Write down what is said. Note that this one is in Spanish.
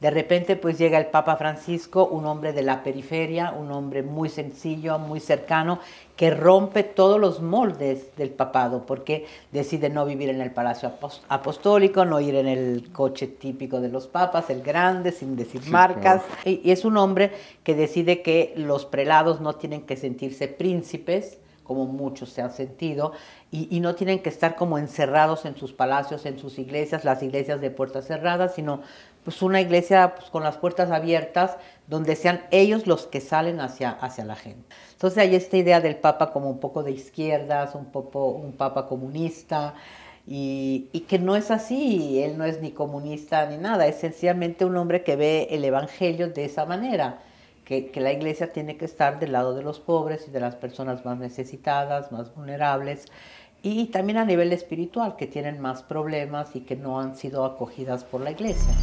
De repente pues llega el Papa Francisco, un hombre de la periferia, un hombre muy sencillo, muy cercano, que rompe todos los moldes del papado, porque decide no vivir en el palacio apostólico, no ir en el coche típico de los papas, el grande, sin decir marcas. Y, es un hombre que decide que los prelados no tienen que sentirse príncipes, como muchos se han sentido, y, no tienen que estar como encerrados en sus palacios, en sus iglesias, las iglesias de puertas cerradas, sino pues una iglesia pues, con las puertas abiertas, donde sean ellos los que salen hacia, hacia la gente. Entonces hay esta idea del Papa como un poco de izquierdas, un, poco, un Papa comunista, y, y, que no es así, él no es ni comunista ni nada, es sencillamente un hombre que ve el Evangelio de esa manera que, la iglesia tiene que estar del lado de los pobres y de las personas más necesitadas, más vulnerables, y también a nivel espiritual, que tienen más problemas y que no han sido acogidas por la iglesia.